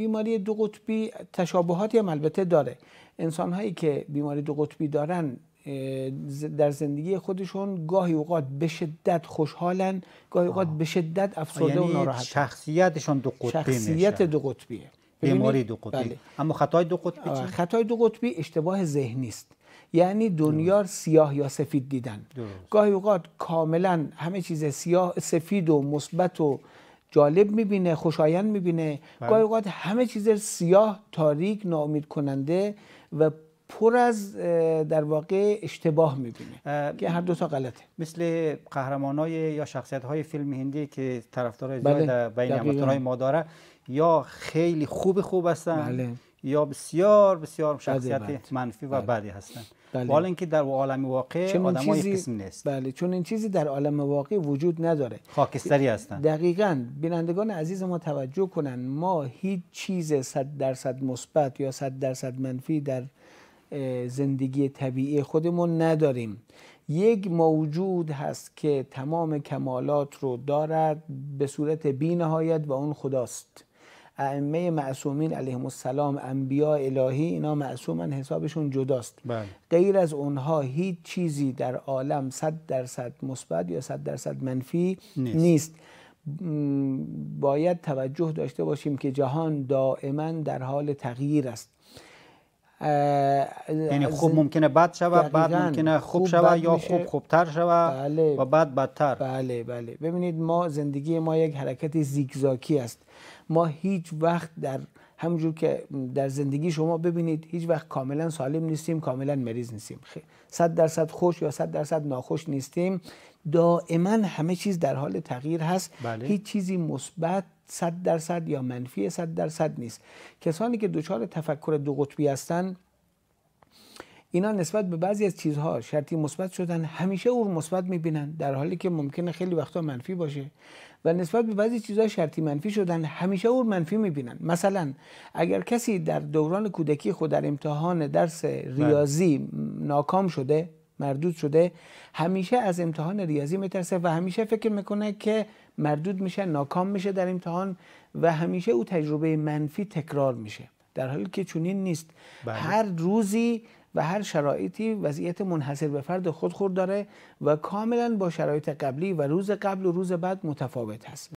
بیماری دو قطبی تشابهاتی هم البته داره انسان هایی که بیماری دو قطبی دارن در زندگی خودشون گاهی اوقات به شدت خوشحالن گاهی اوقات به شدت افسرده و یعنی ناراحت شخصیتشون دو قطبی شخصیت دو قطبیه بیماری دو قطبی بله. اما خطای دو قطبی چی؟ خطای دو قطبی اشتباه ذهنی است یعنی دنیا سیاه یا سفید دیدن گاهی اوقات کاملا همه چیز سیاه سفید و مثبت و جالب میبینه خوشایند میبینه بله. گاهی اوقات همه چیز سیاه تاریک ناامید کننده و پر از در واقع اشتباه میبینه که هر دو تا غلطه مثل های یا شخصیت های فیلم هندی که طرفدار بله. در بین های ما داره یا خیلی خوب خوب هستن بله. یا بسیار بسیار شخصیت منفی و بدی بله. هستن بله. اینکه در عالم واقع آدم ها قسم نیست بله چون این چیزی در عالم واقع وجود نداره خاکستری هستن دقیقا بینندگان عزیز ما توجه کنن ما هیچ چیز صد درصد مثبت یا صد درصد منفی در زندگی طبیعی خودمون نداریم یک موجود هست که تمام کمالات رو دارد به صورت بینهایت و اون خداست ائمه معصومین علیهم السلام انبیا الهی اینا معصومن حسابشون جداست بله. غیر از اونها هیچ چیزی در عالم صد درصد مثبت یا صد درصد منفی نیست. نیست. باید توجه داشته باشیم که جهان دائما در حال تغییر است یعنی خوب ممکنه بد شود بعد ممکنه خوب, شوه شود یا خوب خوبتر شوه بله و بعد بدتر بله بله ببینید ما زندگی ما یک حرکت زیگزاکی است ما هیچ وقت در همجور که در زندگی شما ببینید هیچ وقت کاملا سالم نیستیم کاملا مریض نیستیم صد درصد خوش یا صد درصد ناخوش نیستیم دائما همه چیز در حال تغییر هست بله. هیچ چیزی مثبت صد درصد یا منفی 100 درصد نیست کسانی که دچار تفکر دو قطبی هستند اینا نسبت به بعضی از چیزها شرطی مثبت شدن همیشه اون مثبت میبینن در حالی که ممکنه خیلی وقتا منفی باشه و نسبت به بعضی چیزها شرطی منفی شدن همیشه اون منفی میبینن مثلا اگر کسی در دوران کودکی خود در امتحان درس بله. ریاضی ناکام شده مردود شده همیشه از امتحان ریاضی میترسه و همیشه فکر میکنه که مردود میشه ناکام میشه در امتحان و همیشه او تجربه منفی تکرار میشه در حالی که چنین نیست بله. هر روزی و هر شرایطی وضعیت منحصر به فرد خود خور داره و کاملا با شرایط قبلی و روز قبل و روز بعد متفاوت هست